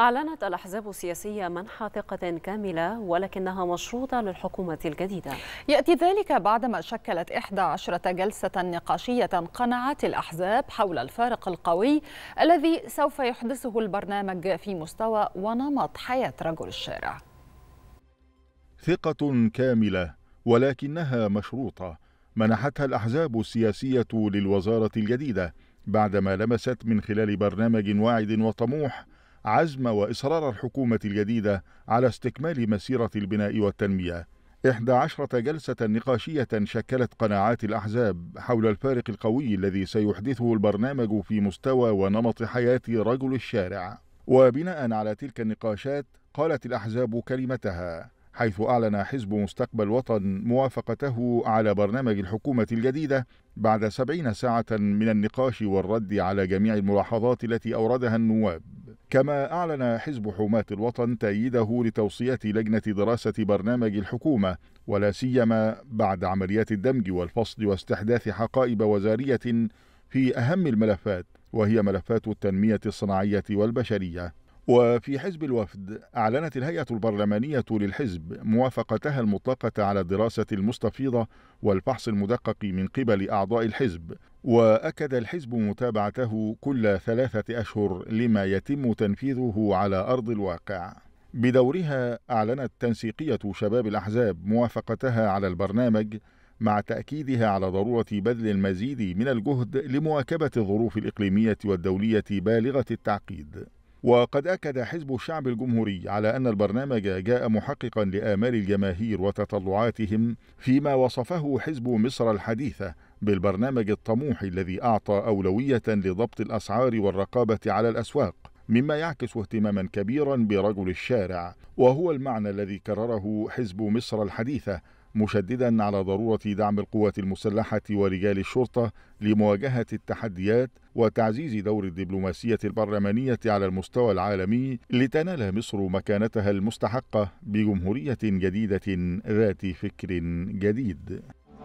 أعلنت الأحزاب السياسية منح ثقة كاملة ولكنها مشروطة للحكومة الجديدة يأتي ذلك بعدما شكلت 11 جلسة نقاشية قنعت الأحزاب حول الفارق القوي الذي سوف يحدثه البرنامج في مستوى ونمط حياة رجل الشارع ثقة كاملة ولكنها مشروطة منحتها الأحزاب السياسية للوزارة الجديدة بعدما لمست من خلال برنامج واعد وطموح عزم وإصرار الحكومة الجديدة على استكمال مسيرة البناء والتنمية إحدى عشرة جلسة نقاشية شكلت قناعات الأحزاب حول الفارق القوي الذي سيحدثه البرنامج في مستوى ونمط حياة رجل الشارع وبناء على تلك النقاشات قالت الأحزاب كلمتها حيث أعلن حزب مستقبل وطن موافقته على برنامج الحكومة الجديدة بعد سبعين ساعة من النقاش والرد على جميع الملاحظات التي أوردها النواب كما أعلن حزب حماة الوطن تأييده لتوصيات لجنة دراسة برنامج الحكومة ولا سيما بعد عمليات الدمج والفصل واستحداث حقائب وزارية في أهم الملفات وهي ملفات التنمية الصناعية والبشرية. وفي حزب الوفد أعلنت الهيئة البرلمانية للحزب موافقتها المطلقة على الدراسة المستفيضة والفحص المدقق من قبل أعضاء الحزب واكد الحزب متابعته كل ثلاثه اشهر لما يتم تنفيذه على ارض الواقع بدورها اعلنت تنسيقيه شباب الاحزاب موافقتها على البرنامج مع تاكيدها على ضروره بذل المزيد من الجهد لمواكبه الظروف الاقليميه والدوليه بالغه التعقيد وقد أكد حزب الشعب الجمهوري على أن البرنامج جاء محققا لآمال الجماهير وتطلعاتهم فيما وصفه حزب مصر الحديثة بالبرنامج الطموح الذي أعطى أولوية لضبط الأسعار والرقابة على الأسواق مما يعكس اهتماما كبيرا برجل الشارع وهو المعنى الذي كرره حزب مصر الحديثة مشددا على ضروره دعم القوات المسلحه ورجال الشرطه لمواجهه التحديات وتعزيز دور الدبلوماسيه البرلمانيه على المستوى العالمي لتنال مصر مكانتها المستحقه بجمهوريه جديده ذات فكر جديد